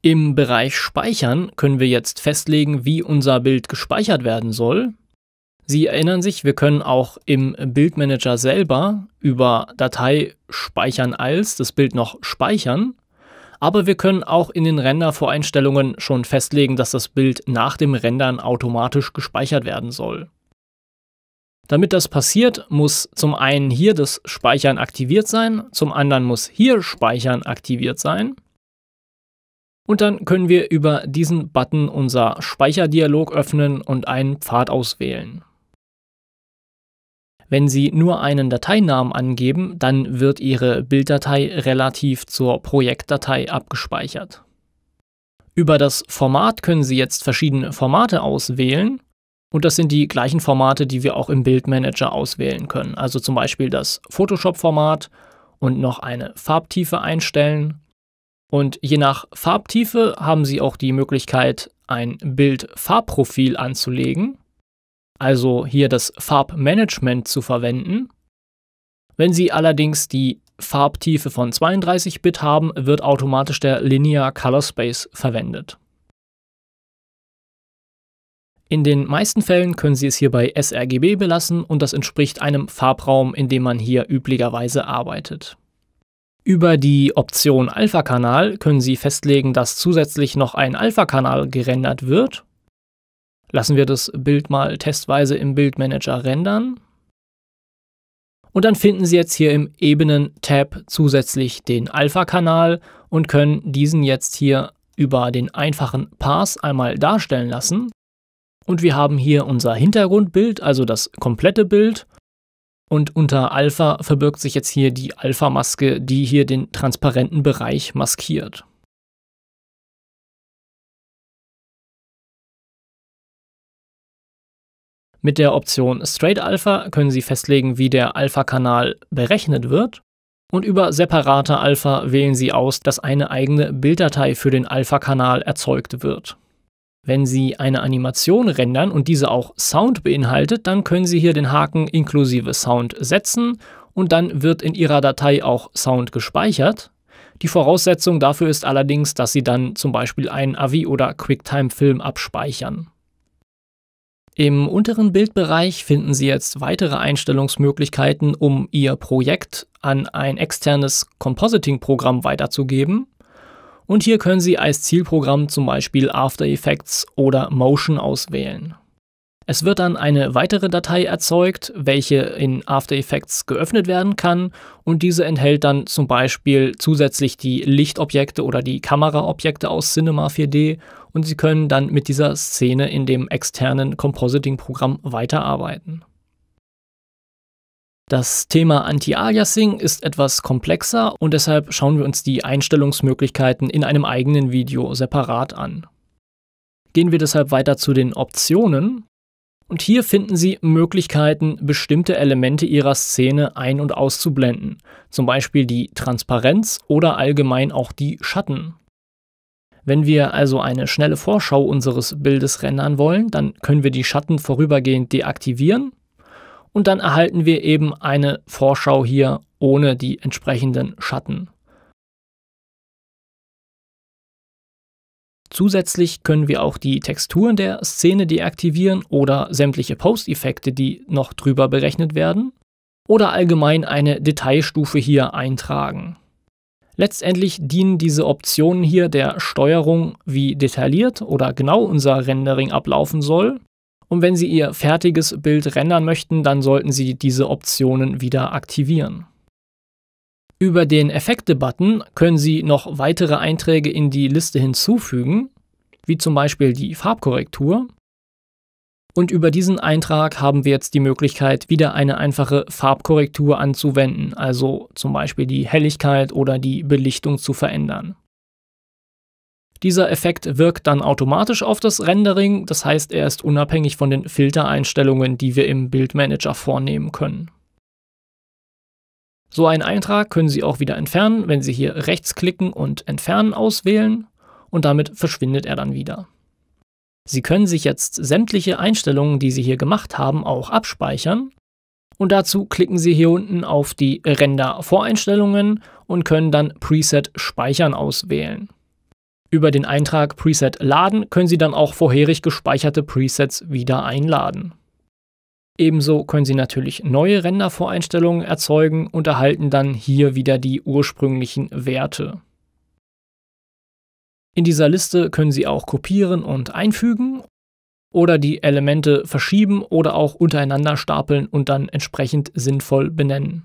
Im Bereich Speichern können wir jetzt festlegen, wie unser Bild gespeichert werden soll. Sie erinnern sich, wir können auch im Bildmanager selber über Datei speichern als das Bild noch speichern, aber wir können auch in den Render-Voreinstellungen schon festlegen, dass das Bild nach dem Rendern automatisch gespeichert werden soll. Damit das passiert, muss zum einen hier das Speichern aktiviert sein, zum anderen muss hier Speichern aktiviert sein und dann können wir über diesen Button unser Speicherdialog öffnen und einen Pfad auswählen. Wenn Sie nur einen Dateinamen angeben, dann wird Ihre Bilddatei relativ zur Projektdatei abgespeichert. Über das Format können Sie jetzt verschiedene Formate auswählen und das sind die gleichen Formate, die wir auch im Bildmanager auswählen können. Also zum Beispiel das Photoshop-Format und noch eine Farbtiefe einstellen und je nach Farbtiefe haben Sie auch die Möglichkeit, ein Bild-Farbprofil anzulegen, also hier das Farbmanagement zu verwenden. Wenn Sie allerdings die Farbtiefe von 32 Bit haben, wird automatisch der Linear Color Space verwendet. In den meisten Fällen können Sie es hier bei sRGB belassen und das entspricht einem Farbraum, in dem man hier üblicherweise arbeitet. Über die Option Alpha-Kanal können Sie festlegen, dass zusätzlich noch ein Alpha-Kanal gerendert wird. Lassen wir das Bild mal testweise im Bildmanager rendern. Und dann finden Sie jetzt hier im Ebenen-Tab zusätzlich den Alpha-Kanal und können diesen jetzt hier über den einfachen Pass einmal darstellen lassen. Und wir haben hier unser Hintergrundbild, also das komplette Bild und unter Alpha verbirgt sich jetzt hier die Alpha-Maske, die hier den transparenten Bereich maskiert. Mit der Option Straight Alpha können Sie festlegen, wie der Alpha-Kanal berechnet wird. Und über Separate Alpha wählen Sie aus, dass eine eigene Bilddatei für den Alpha-Kanal erzeugt wird. Wenn Sie eine Animation rendern und diese auch Sound beinhaltet, dann können Sie hier den Haken inklusive Sound setzen und dann wird in Ihrer Datei auch Sound gespeichert. Die Voraussetzung dafür ist allerdings, dass Sie dann zum Beispiel einen AVI oder QuickTime-Film abspeichern. Im unteren Bildbereich finden Sie jetzt weitere Einstellungsmöglichkeiten, um Ihr Projekt an ein externes Compositing-Programm weiterzugeben und hier können Sie als Zielprogramm zum Beispiel After Effects oder Motion auswählen. Es wird dann eine weitere Datei erzeugt, welche in After Effects geöffnet werden kann und diese enthält dann zum Beispiel zusätzlich die Lichtobjekte oder die Kameraobjekte aus Cinema 4D und Sie können dann mit dieser Szene in dem externen Compositing-Programm weiterarbeiten. Das Thema Anti-Aliasing ist etwas komplexer und deshalb schauen wir uns die Einstellungsmöglichkeiten in einem eigenen Video separat an. Gehen wir deshalb weiter zu den Optionen und hier finden Sie Möglichkeiten, bestimmte Elemente Ihrer Szene ein- und auszublenden, zum Beispiel die Transparenz oder allgemein auch die Schatten. Wenn wir also eine schnelle Vorschau unseres Bildes rendern wollen, dann können wir die Schatten vorübergehend deaktivieren und dann erhalten wir eben eine Vorschau hier ohne die entsprechenden Schatten. Zusätzlich können wir auch die Texturen der Szene deaktivieren oder sämtliche Post-Effekte, die noch drüber berechnet werden, oder allgemein eine Detailstufe hier eintragen. Letztendlich dienen diese Optionen hier der Steuerung, wie detailliert oder genau unser Rendering ablaufen soll und wenn Sie Ihr fertiges Bild rendern möchten, dann sollten Sie diese Optionen wieder aktivieren. Über den Effekte-Button können Sie noch weitere Einträge in die Liste hinzufügen, wie zum Beispiel die Farbkorrektur. Und über diesen Eintrag haben wir jetzt die Möglichkeit, wieder eine einfache Farbkorrektur anzuwenden, also zum Beispiel die Helligkeit oder die Belichtung zu verändern. Dieser Effekt wirkt dann automatisch auf das Rendering, das heißt er ist unabhängig von den Filtereinstellungen, die wir im Bildmanager vornehmen können. So einen Eintrag können Sie auch wieder entfernen, wenn Sie hier rechtsklicken und Entfernen auswählen und damit verschwindet er dann wieder. Sie können sich jetzt sämtliche Einstellungen, die Sie hier gemacht haben, auch abspeichern und dazu klicken Sie hier unten auf die Render-Voreinstellungen und können dann Preset Speichern auswählen. Über den Eintrag Preset laden können Sie dann auch vorherig gespeicherte Presets wieder einladen. Ebenso können Sie natürlich neue Rendervoreinstellungen erzeugen und erhalten dann hier wieder die ursprünglichen Werte. In dieser Liste können Sie auch kopieren und einfügen oder die Elemente verschieben oder auch untereinander stapeln und dann entsprechend sinnvoll benennen.